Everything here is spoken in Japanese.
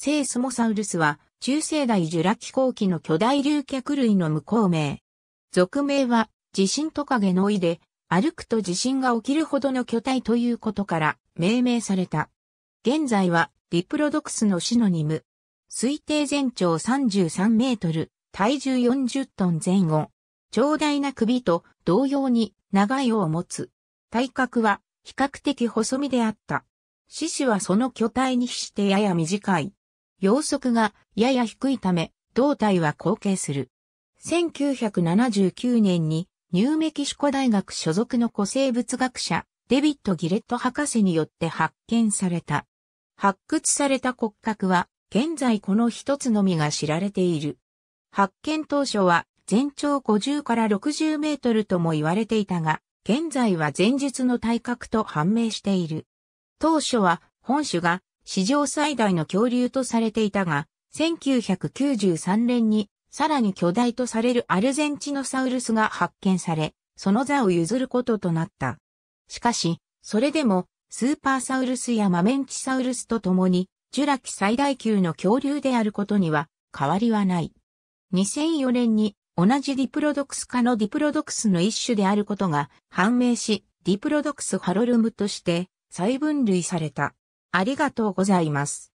聖スモサウルスは、中世代ジュラ紀後期の巨大竜脚類の無孔名。俗名は、地震トカゲの意で、歩くと地震が起きるほどの巨体ということから命名された。現在は、リプロドクスのシノニム。推定全長33メートル、体重40トン前後。長大な首と同様に長い尾を持つ。体格は比較的細身であった。獅子はその巨体に比してやや短い。要速がやや低いため、胴体は後傾する。1979年にニューメキシコ大学所属の古生物学者、デビッド・ギレット博士によって発見された。発掘された骨格は、現在この一つのみが知られている。発見当初は、全長50から60メートルとも言われていたが、現在は前述の体格と判明している。当初は、本種が史上最大の恐竜とされていたが、1993年にさらに巨大とされるアルゼンチノサウルスが発見され、その座を譲ることとなった。しかし、それでもスーパーサウルスやマメンチサウルスと共に、ジュラ紀最大級の恐竜であることには変わりはない。2004年に同じディプロドクス科のディプロドクスの一種であることが判明し、ディプロドクスハロルムとして再分類された。ありがとうございます。